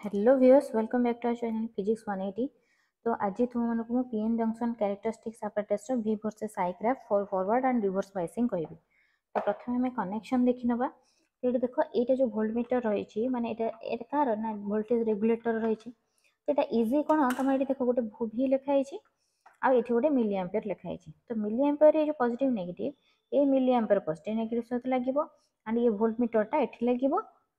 hello viewers welcome back to our channel physics one eighty তো ଆଜି ତୁମମାନଙ୍କୁ ମୁଁ ପିଏନ୍ ଜଙ୍କସନ୍ କ୍ୟାରେକ୍ଟରିଷ୍ଟିକ୍ସ ଆପାରାଟସ୍ର V versus I graph for forward and reverse biasing କହିବି ତ ପ୍ରଥମେ ଆମେ କନେକ୍ସନ୍ ଦେଖିନେବା ଏଇଠି ଦେଖ ଏଇଟା ଯେଉଁ ଭୋଲ୍ଟମିଟର ରହିଛି ମାନେ ଏଇଟା ଏଇଟା କାହାର ନା ଭୋଲ୍ଟେଜ୍ ରେଗୁଲେଟର ରହିଛି ସେଇଟା ଇଜି କ'ଣ ତମେ ଏଇଠି ଦେଖ ଗୋଟେ ଭି ଲେଖା ହେଇଛି ଆଉ ଏଠି ଗୋଟେ ମିଲି ଆମ୍ପିୟର ଲେଖା ହେଇଛି ତ ମିଲି ଆମ୍ପିୟର ଏଇ ଯେଉଁ ପଜିଟିଭ୍ ନେଗେଟିଭ୍ ଏଇ ମିଲି ଆମ୍ପିୟର ପଜିଟିଭ୍ ନେଗେଟିଭ୍ ସହିତ ଲାଗିବ ଆଣ୍ଡ ଇଏ ଭୋଲ୍ଟମିଟରଟା ଏଠି ଲାଗିବ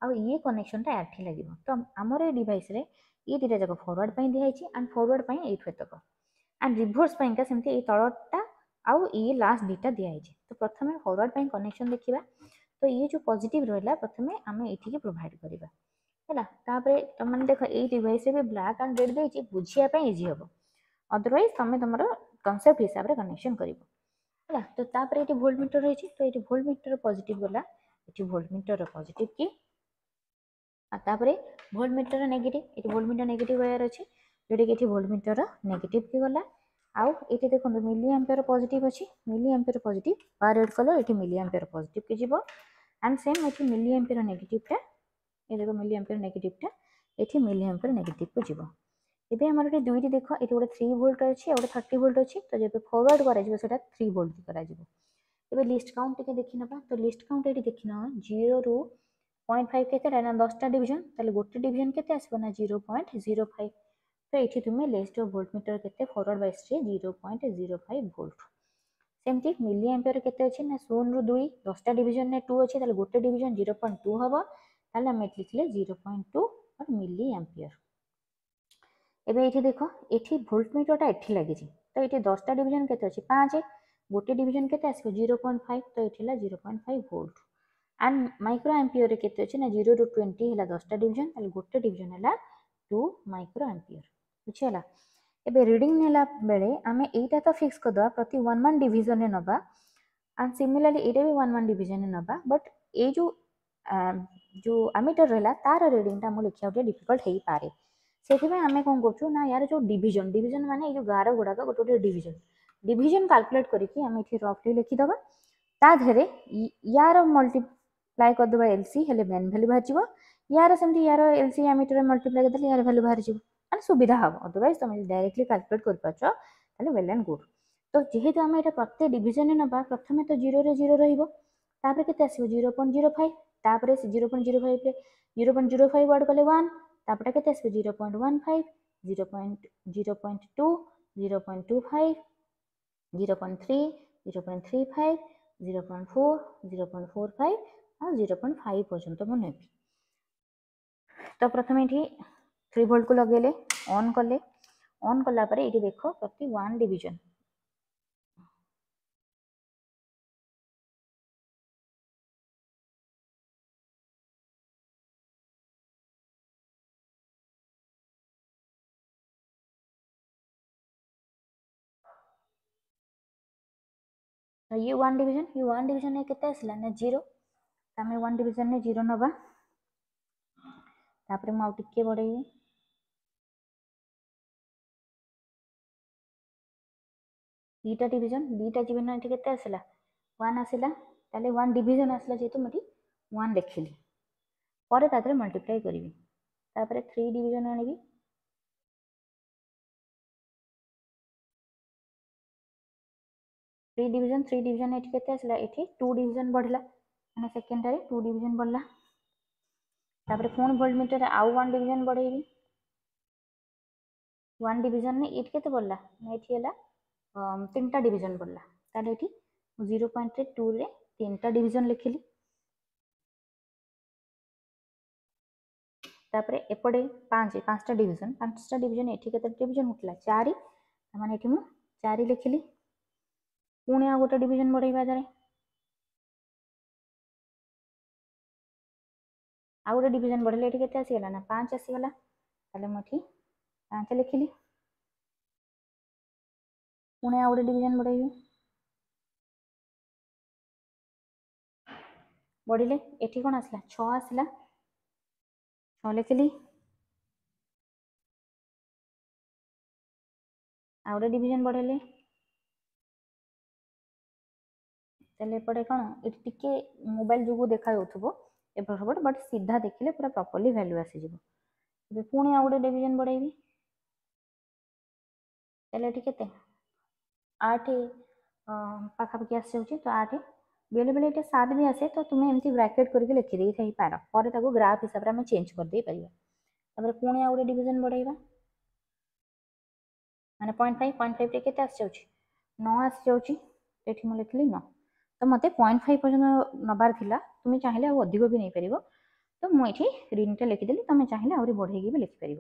ଆଉ ଇଏ କନେକ୍ସନଟା ଏଠି ଲାଗିବ ତ ଆମର ଏ ଡିଭାଇସରେ ଇଏ ଦୁଇଟା ଯାକ ଫରୱାର୍ଡ଼ ପାଇଁ ଦିଆହେଇଛି ଆଣ୍ଡ ଫରୱାର୍ଡ଼ ପାଇଁ ଏଇଠୁ ଏତକ ଆଣ୍ଡ ରିଭର୍ସ ପାଇଁକା ସେମିତି ଏଇ ତଳଟା ଆଉ ଇଏ ଲାଷ୍ଟ ଦୁଇଟା ଦିଆହେଇଛି ତ ପ୍ରଥମେ ଫରୱାର୍ଡ଼ ପାଇଁ କନେକ୍ସନ୍ ଦେଖିବା ତ ଇଏ ଯେଉଁ ପଜିଟିଭ୍ ରହିଲା ପ୍ରଥମେ ଆମେ ଏଇଠିକି ପ୍ରୋଭାଇଡ଼ କରିବା ହେଲା ତାପରେ ତୁମମାନେ ଦେଖ ଏଇ ଡିଭାଇସରେ ବି ବ୍ଲାକ୍ ଆଣ୍ଡ ରେଡ଼୍ ଦେଇଛି ବୁଝିବା ପାଇଁ ଇଜି ହେବ ଅଦରୱାଇଜ୍ ତୁମେ ତୁମର କନସେପ୍ଟ ହିସାବରେ କନେକ୍ସନ୍ କରିବ ହେଲା ତ ତାପରେ ଏଠି ଭୋଲ୍ଟ ମିଟର ରହିଛି ତ ଏଠି ଭୋଲ୍ଟ ମିଟର ପଜିଟିଭ୍ ଗଲା ଏଠି ଭୋଲ୍ଟ ମିଟରର ପଜିଟିଭ୍ କି আর তাপরে ভোল্টমিটর নেগেটিভ এটি ভোল্টমিটর নেগেটিভ ওয়ার অছে যেটাকি এটি ভোল্টমিটর নেগেটিভ কি গলা আউ এটি দেখুন মিলি আম্পিয়ার পজিটিভ অছি মিলি আম্পিয়ার পজিটিভ বা রেড কলর এটি মিলি আম্পিয়ার পজিটিভ কি যাব অ্যান্ড সেম এটি মিলি আম্পিয়ার নেগেটিভটা এই দেখো মিলি আম্পিয়ার নেগেটিভটা এটি মিলি আম্পিয়ার নেগেটিভ কু যাব এবে আমার এটি দুইটি দেখো এটি গোটে থ্রি ভোল্ট অছি আর গোটে থার্টি ভোল্ট অছি তো যেবে ফরওয়ার্ড করা যাব সেটা থ্রি ভোল্ট করা যাব এবে লিস্ট কাউন্ট টিকে দেখি নেবা তো লিস্ট কাউন্ট এটি দেখি নেওয়া জিরো রু পয়েন্ট ফাইভ ক্ষেত্রে এটা দশটা ডিভিশন তাহলে গোটে ডিভিশন কেতে আসবে না জিরো পয়েন্ট জিরো ফাইভ তো এটি তুমি লেস্ট ভোল্ট মিটর কেতে ফরওয়ার্ড বাইসরে zero point zero five volt সেমতি মিলি আম্পিয়ার কেতে অছি না শূন্য রু দুই দশটা ডিভিশন টু অছি তাহলে গোটে ডিভিশন জিরো পয়েন্ট টু হব তাহলে আমি এটি লিখলে zero point two milli ampere এবে এটি দেখো এটি ভোল্ট মিটরটা এটি লাগিছে তো এটি দশটা ডিভিশন কেতে অছি পাঁচ গোটে ডিভিশন কেতে আসবে জিরো পয়েন্ট ফাইভ তো এটি হল zero point five volt and micro ଆମ୍ପିୟରରେ କେତେ ଅଛି ନା ଜିରୋରୁ ଟ୍ୱେଣ୍ଟି ହେଲା ଦଶଟା ଡିଭିଜନ୍ ତାହେଲେ ଗୋଟେ ଡିଭିଜନ୍ ହେଲା ଟୁ ମାଇକ୍ରୋ ଆମ୍ପିୟର ବୁଝିଗଲା ଏବେ ରିଡିଂ ନେଲା ବେଳେ ଆମେ ଏଇଟା ତ ଫିକ୍ସ କରିଦେବା ପ୍ରତି ୱାନ୍ ୱାନ୍ ଡିଭିଜନରେ ନେବା ଆଣ୍ଡ ସିମିଲାରଲି ଏଇଟା ବି ୱାନ୍ ୱାନ୍ ଡିଭିଜନରେ ନେବା ବଟ୍ ଏଇ ଯେଉଁ ଯେଉଁ ଆମିଟର ରହିଲା ତାର ରିଡିଂଟା ମୁଁ ଲେଖିବାକୁ ଟିକେ ଡିଫିକଲ୍ଟ ହେଇପାରେ ସେଥିପାଇଁ ଆମେ କ'ଣ କରୁଛୁ ନା ୟାର ଯେଉଁ ଡିଭିଜନ ଡିଭିଜନ ମାନେ ଏଇ ଯେଉଁ ଗାର ଗୁଡ଼ାକ ଗୋଟେ ଗୋଟେ ଡିଭିଜନ ଡିଭିଜନ କାଲକୁଲେଟ୍ କରିକି ଆମେ ଏଠି ରଫଲି ଲେଖିଦେବା ତା ଦେହରେ ୟାର ମଲ୍ଟି लाइ करदे एल सी मेन भैल्यू बाहर यार सेमती यार एल सी एमिटर मल्टीप्लाई करदे यार भैल्यू बाहर मैंने सुविधा हम अदरवैज तुम डायरेक्टली काल्कुलेट कर वेल एंड गुड तो जेहतु आम एट प्रत्येक डिजन ना प्रथम तो जीरो जीरो रोपर के जीरो पॉइंट जीरो फाइव तापर से zero point zero five zero point zero five वार्ड कले वन तापर के zero point one zero point zero point two zero point two five zero point three zero point three five zero point four zero point four five ହଁ zero point five ପର୍ଯ୍ୟନ୍ତ ମୁଁ ନେବି ତ ପ୍ରଥମେ ଏଠି ଥ୍ରୀ କୁ ଲଗେଇଲେ ଅନ୍ କଲେ ଅନ୍ କଲା ପରେ ଏଠି ଦେଖ ପ୍ରତି ୱାନ୍ ଡିଭିଜନ ଇଏ ୱାନ୍ ଡିଭିଜନ ଇଏ ୱାନ୍ ଡିଭିଜନ କେତେ ଆସିଲା ନା ଜିରୋ आम वन डिजन में जीरो नवा तापर मुझे बढ़े दीटा डिजन दीटा जीवन के आसला वन आसला तेल वन डिजन आसला जेहतु मुझे वन देखिली पर मल्टीप्लाई करी तापर थ्री डिजन आ थ्री डिजन थ्री डिजन ये आसला टू डिजन बढ़ला ମାନେ ସେକେଣ୍ଡଟାରେ ଟୁ ଡିଭିଜନ୍ ପଢ଼ିଲା ତାପରେ ପୁଣି ଭୋଲ୍ଟମିଟରରେ ଆଉ ୱାନ୍ ଡିଭିଜନ୍ ବଢ଼େଇବି ୱାନ୍ ଡିଭିଜନରେ ଏଇଠି କେତେ ବଢ଼ିଲା ନା ଏଇଠି ହେଲା ତିନିଟା ଡିଭିଜନ୍ ବଢ଼ିଲା ତାହେଲେ ଏଠି ମୁଁ ଜିରୋ ପଏଣ୍ଟରେ ଟୁରେ ତିନିଟା ଡିଭିଜନ୍ ଲେଖିଲି ତାପରେ ଏପଟେ ପାଞ୍ଚ ପାଞ୍ଚଟା ଡିଭିଜନ୍ ପାଞ୍ଚଟା ଡିଭିଜନ୍ ଏଠି କେତେ ଡିଭିଜନ୍ ଉଠିଲା ଚାରି ତାମାନେ ଏଇଠି ମୁଁ ଚାରି ଲେଖିଲି ପୁଣି ଆଉ ଗୋଟେ ଡିଭିଜନ୍ ବଢ଼େଇବା ଦ୍ୱାରା ଆଉ ଗୋଟେ ଡିଭିଜନ୍ ବଢ଼ିଲେ ଏଠି କେତେ ଆସିଗଲା ନା ପାଞ୍ଚ ଆସିଗଲା ତାହେଲେ ମୁଁ ଏଠି ପାଞ୍ଚ ଲେଖିଲି ପୁଣି ଆଉ ଗୋଟେ ଡିଭିଜନ୍ ବଢ଼େଇବି ବଢ଼ିଲେ ଏଠି କ'ଣ ଆସିଲା ଛଅ ଆସିଲା ଛଅ ଲେଖିଲି ଆଉ ଗୋଟେ ଡିଭିଜନ୍ ବଢ଼େଇଲେ ତାହେଲେ ଏପଟେ କ'ଣ ଏଠି ଟିକେ ମୋବାଇଲ୍ ଯୋଗୁଁ ଦେଖାଯାଉଥିବ एपट सेपट बट सीधा देखने पूरा प्रपर्ली भैल्यू आसी जीवो एबे पुनी आ गोटे डिवीजन बढ़ेबी चले ठीक केते 8 बेले बेले सात भी आसे तो तुम्हें एमती ब्राकेट करके लिखि देई पार पर ग्राफ हिसाब से आम चेज कर दे पार तबरे पुनी आ गोटे डिजन बढ़ेबा मैंने पॉइंट फाइव पॉइंट फाइव आसी होची 9 आसी होची एठी म न ତ ମୋତେ ପଏଣ୍ଟ ଫାଇଭ୍ ପର୍ଯ୍ୟନ୍ତ ନେବାର ଥିଲା ତୁମେ ଚାହିଁଲେ ଆଉ ଅଧିକ ବି ନେଇପାରିବ ତ ମୁଁ ଏଠି ରିନ୍ଟା ଲେଖିଦେଲି ତୁମେ ଚାହିଁଲେ ଆହୁରି ବଢ଼େଇକି ବି ଲେଖିପାରିବ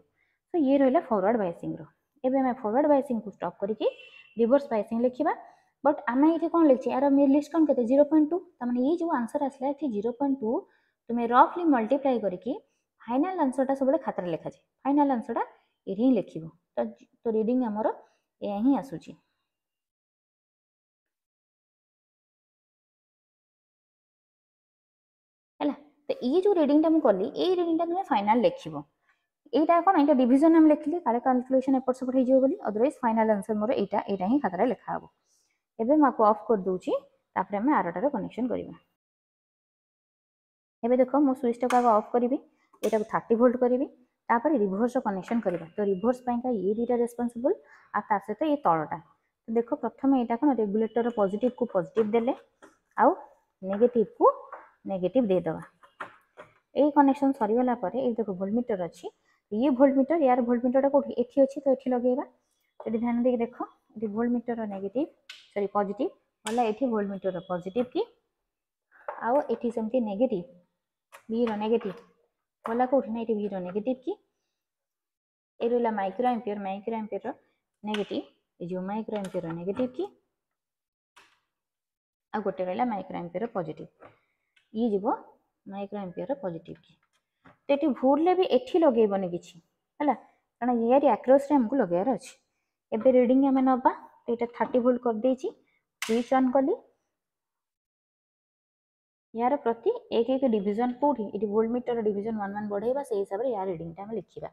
ତ ଇଏ ରହିଲା ଫରୱାର୍ଡ଼ ବାଇସିଂର ଏବେ ଆମେ ଫରୱାର୍ଡ଼ ବାଇସିଂକୁ ଷ୍ଟପ୍ କରିକି ରିଭର୍ସ ବାଇସିଂ ଲେଖିବା ବଟ୍ ଆମେ ଏଠି କ'ଣ ଲେଖିଛେ ଏହାର ମିର ଲିଷ୍ଟ କ'ଣ କେତେ ଜିରୋ ପଏଣ୍ଟ ଟୁ ତା'ମାନେ ଏଇ ଯେଉଁ ଆନ୍ସର୍ ଆସିଲା ଏଠି ଜିରୋ ପଏଣ୍ଟ ଟୁ ତୁମେ ରଫ୍ଲି ମଲ୍ଟିପ୍ଲାଏ କରିକି ଫାଇନାଲ୍ ଆନ୍ସର୍ଟା ସବୁବେଳେ ଖାତାରେ ଲେଖାଯାଏ ଫାଇନାଲ୍ ଆନ୍ସର୍ଟା ଏଠି ହିଁ ଲେଖିବ ତ ରିଡ଼ିଂ ଆମର ଏହା ହିଁ ଆସୁଛି এই ଯେଉଁ ରିଡ଼ିଂଟା ମୁଁ କଲି ଏଇ ରିଡ଼ିଂଟା ତୁମେ ଫାଇନାଲ୍ ଲେଖିବ এইটা এখন এটা ডিভিজন আমি লেখিলি কালে ক্যালকুলেশন এপট সেপট হয়ে যাব বলি অদরওয়াইজ ফাইনাল আনসার মোর এইটা এইটা হি খাতারে লেখা হব এবে মু অফ করে দেছি তারপরে আমি আরটার কনেকশন করিবা এবে দেখো মু সুইচটাকে আগে অফ করিবি এটা থার্টি ভোল্ট করিবি তারপরে রিভোর্সর কনেকশন করিবা তো রিভোর্স পাইকা ইয়ে দুইটা রেসপন্সিবল আর তার সহিত ইয়ে তলটা তো দেখো প্রথমে এটা কোন রেগুলেটর পজিটিভ কু পজিটিভ দেলে আউ নেগেটিভ কু নেগেটিভ দিয়ে দেওয়া ଏଇ କନେକ୍ସନ୍ ସରିଗଲା ପରେ ଏଇ ଦେଖ ଭୋଲ୍ଟମିଟର ଅଛି ଇଏ ଭୋଲ୍ଟମିଟର ୟାର ଭୋଲ୍ଟମିଟରଟା କୋଉଠି ଏଠି ଅଛି ତ ଏଠି ଲଗେଇବା ଏଠି ଧ୍ୟାନ ଦେଇକି ଦେଖ ଏଠି ଭୋଲ୍ଟମିଟର ନେଗେଟିଭ୍ ସରି ପଜିଟିଭ୍ ଗଲା ଏଠି ଭୋଲ୍ଟମିଟର ପଜିଟିଭ୍ କି ଆଉ ଏଠି ସେମିତି ନେଗେଟିଭ୍ ଭିର ନେଗେଟିଭ୍ ଗଲା କୋଉଠି ନା ଏଠି ଭିର ନେଗେଟିଭ୍ କି ଏ ରହିଲା micro ampere micro ampere negative ଏ ଯେଉଁ ମାଇକ୍ରୋ ଆମ୍ପିୟର ନେଗେଟିଭ୍ କି ଆଉ ଗୋଟେ ରହିଲା ମାଇକ୍ରୋ ଆମ୍ପିୟର ପଜିଟିଭ୍ ଇଏ ଯିବ ମାଇକ୍ରୋ ଏମ୍ପିୟର ପଜିଟିଭ୍ କି ତ ଏଠି ଭୁଲରେ ବି ଏଠି ଲଗେଇବନି କିଛି ହେଲା କାରଣ ଏଆରି ଆକ୍ରୋସ୍ରେ ଆମକୁ ଲଗେଇବାର ଅଛି ଏବେ ରିଡ଼ିଂ ଆମେ ନେବା ତ ଏଇଟା ଥାର୍ଟି ଭୋଲ୍ଟ କରିଦେଇଛି ସୁଇଚ୍ ଅନ୍ କଲି ଏହାର ପ୍ରତି ଏକ ଏକ ଡିଭିଜନ୍ କେଉଁଠି ଏଠି voltmeter division one one ବଢ଼େଇବା ସେଇ ହିସାବରେ ଏହାର ରିଡ଼ିଂଟା ଆମେ ଲେଖିବା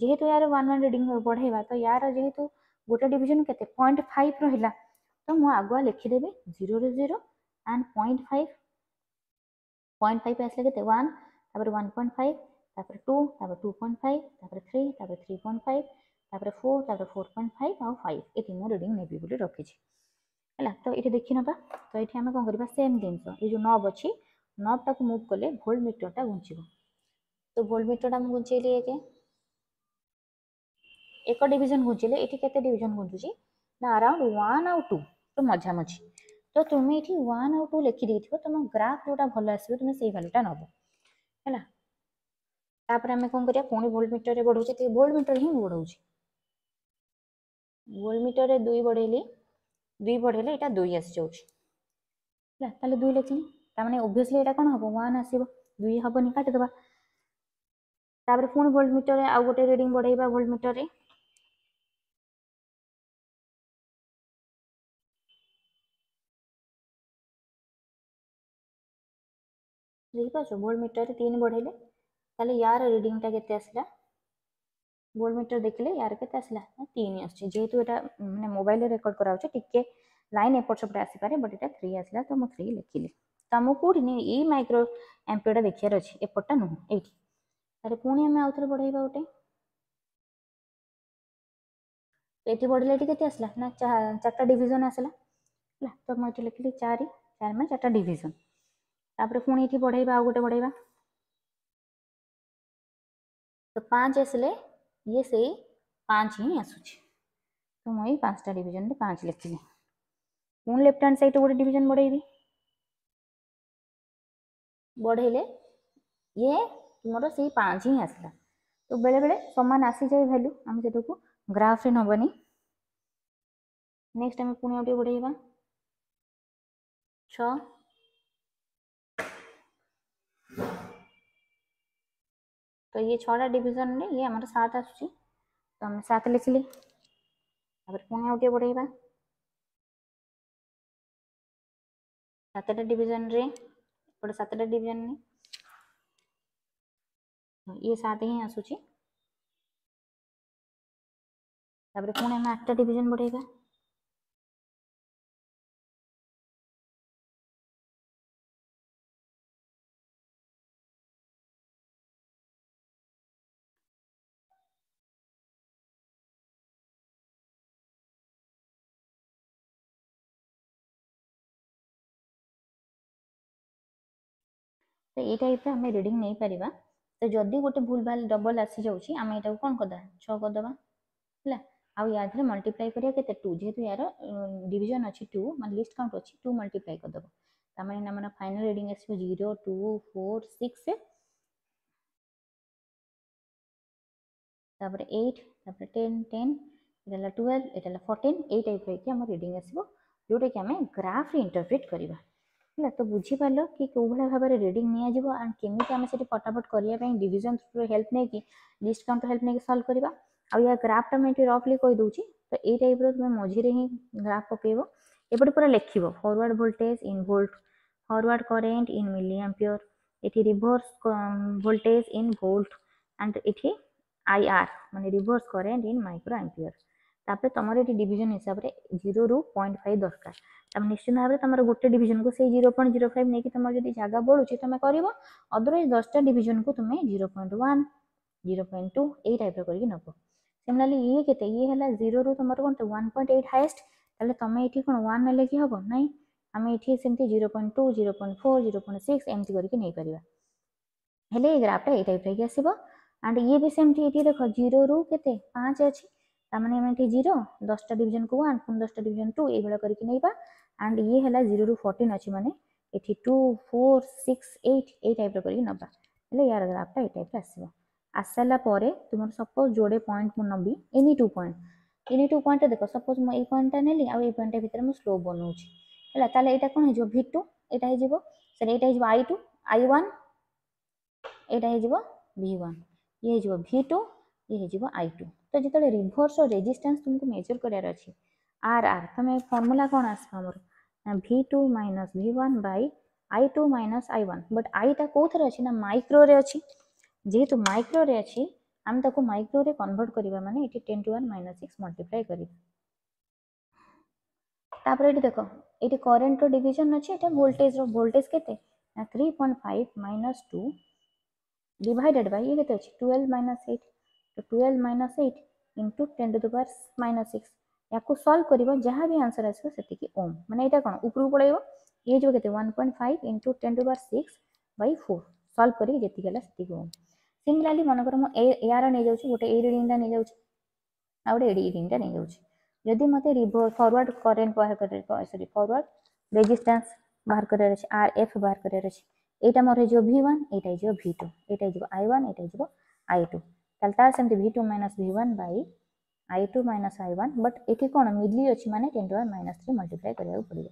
ଯେହେତୁ ଏହାର ୱାନ୍ ୱାନ୍ ରିଡ଼ିଂ ବଢ଼େଇବା ତ ଏହାର ଯେହେତୁ ଗୋଟେ ଡିଭିଜନ୍ କେତେ ପଏଣ୍ଟ ଫାଇଭ୍ ରହିଲା ତ ମୁଁ ଆଗୁଆ ଲେଖିଦେବି ଜିରୋରୁ zero and point five point ফাইভে আসলে খেতে ওয়ান তারপরে ওয়ান পয়েন্ট ফাইভ তারপরে টু তারপরে টু পয়েন্ট ফাইভ তারপরে থ্রি তারপরে থ্রি ପଏଣ୍ଟ ଫାଇଭ୍ ତାପରେ ଫୋର୍ ତାପରେ ଫୋର୍ ପଏଣ୍ଟ ଫାଇଭ୍ ଆଉ ଫାଇଭ୍ ଏଠି ମୁଁ ରିଡ଼ିଂ ନେବି ବୋଲି ରଖିଛି ହେଲା ତ ଏଠି ଦେଖିନେବା ତ ଏଠି ଆମେ କ'ଣ କରିବା ସେମ୍ ଜିନିଷ ଏଇ ଯେଉଁ ନବ୍ ଅଛି ନବ୍ଟାକୁ ମୁଭ୍ କଲେ ଭୋଲ୍ଟ ମିଟରଟା ଘୁଞ୍ଚିବ ତ ଭୋଲ୍ଟ ମିଟରଟା ମୁଁ ଘୁଞ୍ଚେଇଲି ଏକ ଏକ ଡିଭିଜନ୍ ଘୁଞ୍ଚିଲେ ଏଠି କେତେ ଡିଭିଜନ୍ ଘୁଞ୍ଚୁଛି ନା ଆରାଉଣ୍ଡ ୱାନ୍ ଆଉ ଟୁ ତ ମଝାମଝି ତ ତୁମେ ଏଠି ୱାନ୍ ଆଉ ଟୁ ଦେଇଥିବ ତୁମ ଗ୍ରାଫ୍ ଯେଉଁଟା ଭଲ ଆସିବ ତୁମେ ସେଇ ଭାଲ୍ୟୁଟା ନେବ ହେଲା ତାପରେ ଆମେ କ'ଣ କରିବା ପୁଣି ଭୋଲ୍ଟ ମିଟରରେ ବଢ଼ଉଛେ ଟିକେ ଭୋଲ୍ଟ ମିଟର ହିଁ ବଢ଼ଉଛି ଭୋଲ୍ଟ ମିଟରରେ ଦୁଇ ବଢ଼େଇଲି ଦୁଇ ବଢ଼େଇଲେ ଏଇଟା ଦୁଇ ଆସିଯାଉଛି ହେଲା ତାହେଲେ ଦୁଇ ଲେଖିଲି ତାମାନେ ଓଭିଅସ୍ଲି ଏଇଟା କ'ଣ ହେବ ୱାନ୍ ଆସିବ ଦୁଇ ହେବନି କାଟିଦେବା ତାପରେ ପୁଣି ଭୋଲ୍ଟ ମିଟରରେ ଆଉ ଗୋଟେ ରିଡ଼ିଂ ବଢ଼େଇବା ଭୋଲ୍ଟ ମିଟରରେ ଦେଖିପାରୁଛ ଭୋଲ୍ଟ ମିଟରରେ ତିନି ବଢ଼େଇଲେ ତାହେଲେ ୟାର ରିଡ଼ିଂଟା କେତେ ଆସିଲା ଭୋଲ୍ଟ ମିଟର ଦେଖିଲେ ୟାର କେତେ ଆସିଲା ନା ତିନି ଆସୁଛି ଯେହେତୁ ଏଇଟା ମାନେ ମୋବାଇଲରେ ରେକର୍ଡ଼ କରାହେଉଛି ଟିକେ ଲାଇନ୍ ଏପଟ ସେପଟ ଆସିପାରେ ବଟ୍ ଏଇଟା ଥ୍ରୀ ଆସିଲା ତ ମୁଁ ଥ୍ରୀ ଲେଖିଲି ତ ଆମକୁ କେଉଁଠି ନେଇ ଏଇ ମାଇକ୍ରୋ ଆମ୍ପିୟରଟା ଦେଖିବାର ଅଛି ଏପଟଟା ନୁହଁ ଏଇଠି ତାହେଲେ ପୁଣି ଆମେ ଆଉଥରେ ବଢ଼େଇବା ଗୋଟେ ଏଠି ବଢ଼ିଲେ ଏଠି କେତେ ଆସିଲା ନା ଚାରିଟା ଡିଭିଜନ୍ ଆସିଲା ହେଲା ତ ମୁଁ ଏଠି ଲେଖିଲି ଚାରି ଚାରି ମାନେ ଚାରିଟା ଡିଭିଜନ୍ ତାପରେ ପୁଣି ଏଠି ବଢ଼ାଇବା ଆଉ ଗୋଟେ ବଢ଼ାଇବା ତ ପାଞ୍ଚ ଆସିଲେ ଇଏ ସେଇ ପାଞ୍ଚ ହିଁ ଆସୁଛି ତ ମୁଁ ଏଇ ପାଞ୍ଚଟା ଡିଭିଜନରେ ପାଞ୍ଚ ଲେଖିଲି ପୁଣି ଲେଫ୍ଟ ହ୍ୟାଣ୍ଡ ସାଇଡ଼୍ରେ ଗୋଟେ ଡିଭିଜନ ବଢ଼େଇବି ବଢ଼େଇଲେ ଇଏ ମୋର ସେଇ ପାଞ୍ଚ ହିଁ ଆସିଲା ତ ବେଳେବେଳେ ସମାନ ଆସିଯାଏ ଭ୍ୟାଲୁ ଆମେ ସେଟାକୁ ଗ୍ରାଫ୍ରେ ନେବାନି ନେକ୍ସଟ ଆମେ ପୁଣି ଆଉ ଟିକେ ବଢ଼େଇବା ଛଅ তো ইয়ে ছটা ডিভিজন রে ইয়ে ଆମର 7 ଆସୁଛି ତ ଆମେ 7 ଲେଖିଲି ତାପରେ ପୁଣି ଆଉ ଟିକେ ବଢ଼େଇବା ସାତଟା ଡିଭିଜନ ରେ ଏପଟେ ସାତଟା ଡିଭିଜନ ରେ ଇଏ 7 ହିଁ ଆସୁଛି ତାପରେ ପୁଣି ଆମେ 8ଟା ଡିଭିଜନ ବଢ଼େଇବା ତ ଏଇ ଟାଇପ୍ର ଆମେ ରିଡ଼ିଂ ନେଇପାରିବା ତ ଯଦି ଗୋଟେ ଭୁଲ ଭାଲ ଡବଲ ଆସିଯାଉଛି ଆମେ ଏଇଟାକୁ କ'ଣ କରିଦେବା ଛଅ କରିଦେବା ହେଲା ଆଉ ୟା ଦେହରେ ମଲ୍ଟିପ୍ଲାଏ କରିବା କେତେ ଟୁ ଯେହେତୁ ୟାର ଡିଭିଜନ୍ ଅଛି ଟୁ ମାନେ ଲିଷ୍ଟ କାଉଣ୍ଟ ଅଛି ଟୁ ମଲ୍ଟିପ୍ଲାଏ କରିଦେବ ତାମାନେ ଆମର ଫାଇନାଲ୍ ରିଡ଼ିଂ ଆସିବ ଜିରୋ ଟୁ ଫୋର୍ ସିକ୍ସ তারপরে এইট তারপরে টেন টেন এটা হলো টুয়েলভ এটা হলো ফর্টিন এই টাইপের কি আমার রিডিং আসব ଯେଉଁଟାକି ଆମେ ଗ୍ରାଫ୍ରେ ଇଣ୍ଟରପ୍ରିଟ୍ କରିବା ହେଲା ତ ବୁଝିପାରିଲ କି କେଉଁ ଭାବରେ ରିଡ଼ିଂ ନିଆଯିବ ଆଣ୍ଡ କେମିତି ଆମେ ସେଠି ଫଟାଫଟ କରିବା ପାଇଁ ଡିଭିଜନ୍ ଥ୍ରୁରେ ହେଲ୍ପ ନେଇକି ଲିଷ୍ଟ କାଉଣ୍ଟର ହେଲ୍ପ ନେଇକି ସଲ୍ଭ କରିବା ଆଉ ୟା ଗ୍ରାଫ୍ଟା ମୁଁ ଏଠି ରଫ୍ଲି କହିଦେଉଛି ତ ଏଇ ଟାଇପ୍ର ତୁମେ ମଝିରେ ହିଁ ଗ୍ରାଫ୍ ପକେଇବ ଏପଟେ ପୁରା ଲେଖିବ forward voltage in volt forward current in milli ampere ଏଠି reverse voltage in volt and ଏଠି ଆଇ ଆର୍ ମାନେ reverse current in micro ampere ତାପରେ ତୁମର ଏଠି ଡିଭିଜନ୍ ହିସାବରେ ଜିରୋରୁ ପଏଣ୍ଟ ଫାଇଭ ଦରକାର ତାପରେ ନିଶ୍ଚିନ୍ତ ଭାବରେ ତମର ଗୋଟେ ଡିଭିଜନକୁ ସେଇ ଜିରୋ ପଏଣ୍ଟ ଜିରୋ ଫାଇଭ୍ ନେଇକି ତମର ଯଦି ଜାଗା ବଢ଼ୁଛି ତମେ କରିବ ଅଦରୱାଇଜ୍ ଦଶଟା ଡିଭିଜନକୁ ତୁମେ zero point one zero point two ଏଇ ଟାଇପ୍ର କରିକି ନେବ ସିମିଲାରଲି ଇଏ କେତେ ଇଏ ହେଲା ଜିରୋରୁ ତମର କ'ଣ ୱାନ୍ ପଏଣ୍ଟ ଏଇଟ୍ ହାଏଷ୍ଟ ତାହେଲେ ତମେ ଏଠି କ'ଣ ୱାନ୍ ନେଲେ କି ହେବ ନାହିଁ ଆମେ ଏଠି ସେମିତି zero point two zero point four zero point six ଏମିତି କରିକି ନେଇପାରିବା ହେଲେ ଏଇ ଗ୍ରାଫ୍ଟା ଏଇ ଟାଇପ୍ର ହେଇକି ଆସିବ ଆଣ୍ଡ ଇଏ ବି ସେମିତି ଏଠି ଦେଖ ଜିରୋରୁ କେତେ ପାଞ୍ଚ ଅଛି ତାମାନେ ଆମେ ଏଠି ଜିରୋ ଦଶଟା ଡିଭିଜନକୁ ୱାନ୍ ପୁଣି ଦଶଟା ଡିଭିଜନ ଟୁ ଏଇଭଳିଆ କରିକି ନେଇବା ଆଣ୍ଡ ଇଏ ହେଲା ଜିରୋରୁ ଫୋର୍ଟିନ୍ ଅଛି ମାନେ ଏଠି ଟୁ ଫୋର୍ ସିକ୍ସ ଏଇଟ୍ ଏଇ ଟାଇପ୍ର କରିକି ନେବା ହେଲେ ୟାର ଗ୍ରାଫ୍ଟା ଏଇ ଟାଇପ୍ର ଆସିବ ଆସିସାରିଲା ପରେ ତୁମର ସପୋଜ୍ ଯୋଡ଼େ ପଏଣ୍ଟ ମୁଁ ନେବି any two point any two ପଏଣ୍ଟଟା ଦେଖ ସପୋଜ୍ ମୁଁ ଏଇ ପଏଣ୍ଟଟା ନେଲି ଆଉ ଏଇ ପଏଣ୍ଟଟା ଭିତରେ ମୁଁ ସ୍ଲୋପ୍ ବନଉଛି ହେଲା ତାହେଲେ ଏଇଟା କ'ଣ ହେଇଯିବ ଭି ଟୁ ଏଇଟା ହେଇଯିବ ସରି ଏଇଟା ହେଇଯିବ ଆଇ ଟୁ ଆଇ ୱାନ୍ ଏଇଟା ହେଇଯିବ ଭି ୱାନ୍ ଇଏ ହେଇଯିବ ଭି ଟୁ ଇଏ ହେଇଯିବ ଆଇ ଟୁ ତ ଯେତେବେଳେ ରିଭର୍ସର ରେଜିଷ୍ଟାନ୍ସ ତୁମକୁ ମେଜର କରିବାର ଅଛି ଆର୍ ଆର୍ ତମେ ଫର୍ମୁଲା କ'ଣ ଆସିବ ଆମର V two minus V one by I two minus I one but ଆଇଟା କେଉଁଥିରେ ଅଛି ନା ମାଇକ୍ରୋରେ ଅଛି ଯେହେତୁ ମାଇକ୍ରୋରେ ଅଛି ଆମେ ତାକୁ ମାଇକ୍ରୋରେ କନଭର୍ଟ କରିବା ମାନେ ଏଠି ten to one minus six multiply କରିବା ତାପରେ ଏଠି ଦେଖ ଏଠି କରେଣ୍ଟର ଡିଭିଜନ ଅଛି ଏଟା ଭୋଲ୍ଟେଜର ଭୋଲ୍ଟେଜ କେତେ ନା three point five minus two divided by ଇଏ କେତେ ଅଛି twelve minus eight twelve minus eight into ten to the power minus six ୟାକୁ ସଲ୍ଭ କରିବ ଯାହା ବି ଆନ୍ସର ଆସିବ ସେତିକି ଓମ୍ ମାନେ ଏଇଟା କ'ଣ ଉପରକୁ ପଳେଇବ ହେଇଯିବ କେତେ one point five into ten to ବାର ସିକ୍ସ ବାଇ ଫୋର୍ ସଲ୍ଭ କରିକି ଯେତିକି ହେଲା ସେତିକି ଓମ୍ ସିମିଲାରଲି ମନେକର ମୁଁ ଏ ଏହାର ନେଇଯାଉଛି ଗୋଟେ ଏଇ ରିଡ଼ିଂଟା ନେଇଯାଉଛି ଆଉ ଗୋଟେ ଏଇ ରିଡ଼ିଂଟା ନେଇଯାଉଛି ଯଦି ମୋତେ ରିଭୋ ଫରୱାର୍ଡ଼ କରେଣ୍ଟ ବାହାର କରିବାର ସରି ଫରୱାର୍ଡ଼ ରେଜିଷ୍ଟାନ୍ସ ବାହାର କରିବାର ଅଛି ଆର୍ ଏଫ୍ ବାହାର କରିବାର ଅଛି ଏଇଟା ମୋର ହେଇଯିବ ଭି ୱାନ୍ ଏଇଟା ହେଇଯିବ ଭି ଟୁ ଏଇଟା ହେଇଯିବ ଆଇ ୱାନ୍ ଏଇଟା ହେଇଯିବ ଆଇ ଟୁ ତାହେଲେ ତାର ସେମିତି V two minus V one by i2 minus i1 but এটি কোন মিডলি আছে মানে 10 টু পাওয়ার মাইনাস 3 মাল্টিপ্লাই করিବାକୁ পড়িବ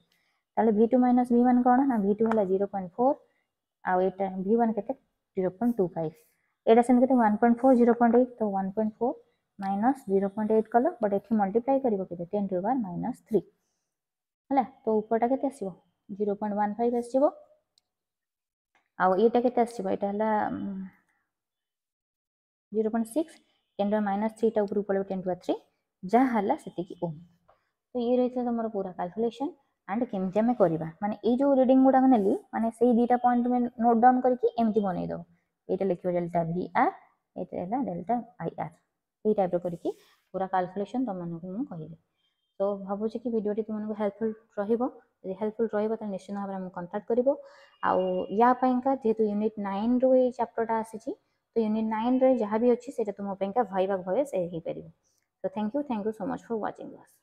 তাহলে v2 minus v1 কোন না v2 হলা 0.4 আর এটা v1 কেতে 0.25 এটা সেন কেতে 1.4 0.8 তো 1.4 minus 0.8 কলো বাট এটি মাল্টিপ্লাই করিব কেতে 10 টু পাওয়ার মাইনাস 3 হলা তো উপরটা কেতে আসিব 0.15 আসিব আর এটা কেতে আসিব এটা হলা 0.6 ଟେନ୍ ଟୁ ମାଇନସ୍ ଥ୍ରୀଟା ଉପରକୁ ପଳେଇବ ଟେନ୍ ଟୁ ଥ୍ରୀ ଯାହା ହେଲା ସେତିକି ଓମ୍ ତ ଇଏ ରହିଥିଲା ତୁମର ପୁରା କାଲକୁଲେସନ୍ ଆଣ୍ଡ କେମିତି ଆମେ କରିବା ମାନେ ଏଇ ଯେଉଁ ରିଡିଂ ଗୁଡ଼ାକ ନେଲି ମାନେ ସେଇ ଦୁଇଟା ପଏଣ୍ଟ ତୁମେ ନୋଟ୍ ଡାଉନ୍ କରିକି ଏମିତି ବନେଇଦେବ ଏଇଟା ଲେଖିବ ଡେଲ୍ଟା ଭି ଆର୍ ଏଇଟା ହେଲା ଡେଲ୍ଟା ଆଇ ଆର୍ ଏଇ ଟାଇପ୍ର କରିକି ପୁରା କାଲକୁଲେସନ୍ ତୁମମାନଙ୍କୁ ମୁଁ କହିଲି ତ ଭାବୁଛି କି ଭିଡ଼ିଓଟି ତୁମମାନଙ୍କୁ ହେଲ୍ପଫୁଲ୍ ରହିବ ଯଦି ହେଲ୍ପଫୁଲ୍ ରହିବ ତାହେଲେ ନିଶ୍ଚିନ୍ତ ଭାବରେ ଆମକୁ କଣ୍ଟାକ୍ଟ କରିବ ଆଉ ୟା ପାଇଁକା ଯେହେତୁ ୟୁନିଟ୍ ନାଇନ୍ରୁ ଏଇ ଚାପ୍ଟରଟା ଆସିଛି ତ ୟୁନିଟ୍ ନାଇନ୍ରେ ଯାହା ବି ଅଛି ସେଇଟା ତୁମ ପାଇଁକା ଭାଇବା ଭଏସ୍ ହେଇପାରିବ ତ thank you thank you so much for watching class